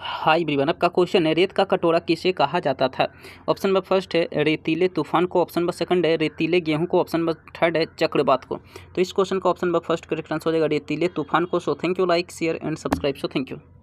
high ब्रीवन आपका question है रेत का कटोरा किसे कहा जाता था ऑप्शन नंबर फर्स्ट है रेतीले तूफान को ऑप्शन नंबर सेकंड है रेतीले गेहूं को ऑप्शन नंबर थर्ड है चक्रवात को तो इस क्वेश्चन का option number first correct answer हो जाएगा रेतीले तूफान को so thank you like share and subscribe so thank you